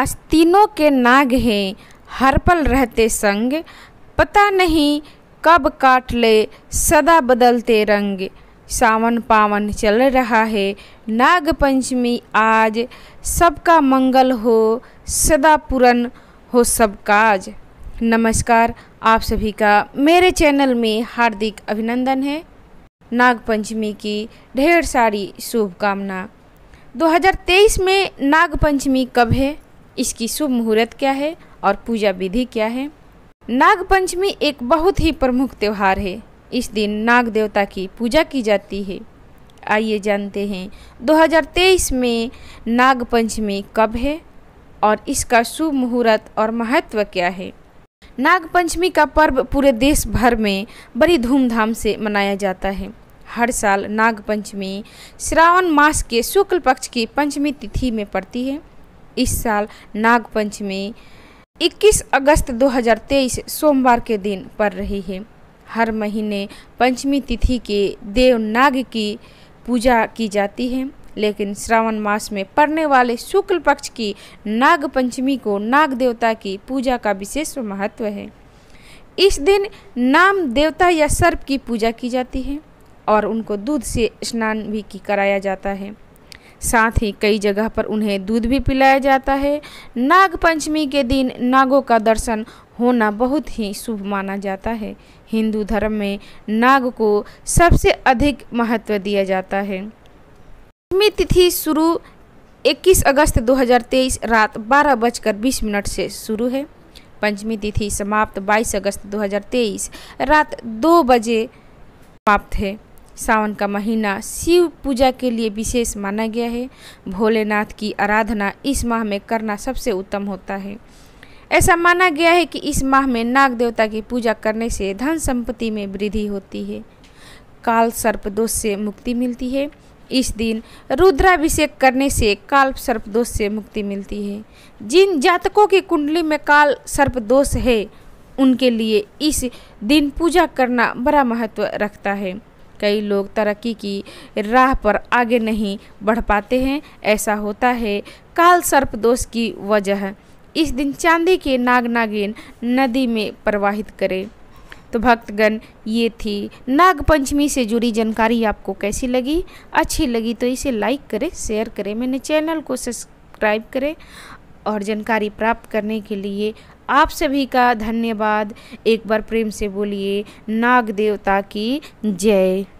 आस्तीनों के नाग हैं हरपल रहते संग पता नहीं कब काट ले सदा बदलते रंग सावन पावन चल रहा है नाग पंचमी आज सबका मंगल हो सदा पूरन हो सब काज नमस्कार आप सभी का मेरे चैनल में हार्दिक अभिनंदन है नाग पंचमी की ढेर सारी शुभकामना 2023 में नाग पंचमी कब है इसकी शुभ मुहूर्त क्या है और पूजा विधि क्या है नागपंचमी एक बहुत ही प्रमुख त्यौहार है इस दिन नाग देवता की पूजा की जाती है आइए जानते हैं 2023 में नागपंचमी कब है और इसका शुभ मुहूर्त और महत्व क्या है नागपंचमी का पर्व पूरे देश भर में बड़ी धूमधाम से मनाया जाता है हर साल नागपंचमी श्रावण मास के शुक्ल पक्ष की पंचमी तिथि में पड़ती है इस साल नागपंचमी 21 अगस्त 2023 सोमवार के दिन पड़ रही है हर महीने पंचमी तिथि के देव नाग की पूजा की जाती है लेकिन श्रावण मास में पड़ने वाले शुक्ल पक्ष की नाग पंचमी को नाग देवता की पूजा का विशेष महत्व है इस दिन नाम देवता या सर्प की पूजा की जाती है और उनको दूध से स्नान भी की कराया जाता है साथ ही कई जगह पर उन्हें दूध भी पिलाया जाता है नाग पंचमी के दिन नागों का दर्शन होना बहुत ही शुभ माना जाता है हिंदू धर्म में नाग को सबसे अधिक महत्व दिया जाता है पंचमी तिथि शुरू 21 अगस्त 2023 रात बारह बजकर बीस मिनट से शुरू है पंचमी तिथि समाप्त 22 अगस्त 2023 रात दो बजे समाप्त है सावन का महीना शिव पूजा के लिए विशेष माना गया है भोलेनाथ की आराधना इस माह में करना सबसे उत्तम होता है ऐसा माना गया है कि इस माह में नाग देवता की पूजा करने से धन संपत्ति में वृद्धि होती है काल सर्प दोष से मुक्ति मिलती है इस दिन रुद्राभिषेक करने से काल सर्प दोष से मुक्ति मिलती है जिन जातकों की कुंडली में काल सर्प दोष है उनके लिए इस दिन पूजा करना बड़ा महत्व रखता है कई लोग तरक्की की राह पर आगे नहीं बढ़ पाते हैं ऐसा होता है काल सर्प दोष की वजह इस दिन चांदी के नाग नागिन नदी में प्रवाहित करें तो भक्तगण ये थी नाग पंचमी से जुड़ी जानकारी आपको कैसी लगी अच्छी लगी तो इसे लाइक करें शेयर करें मैंने चैनल को सब्सक्राइब करें और जानकारी प्राप्त करने के लिए आप सभी का धन्यवाद एक बार प्रेम से बोलिए नाग देवता की जय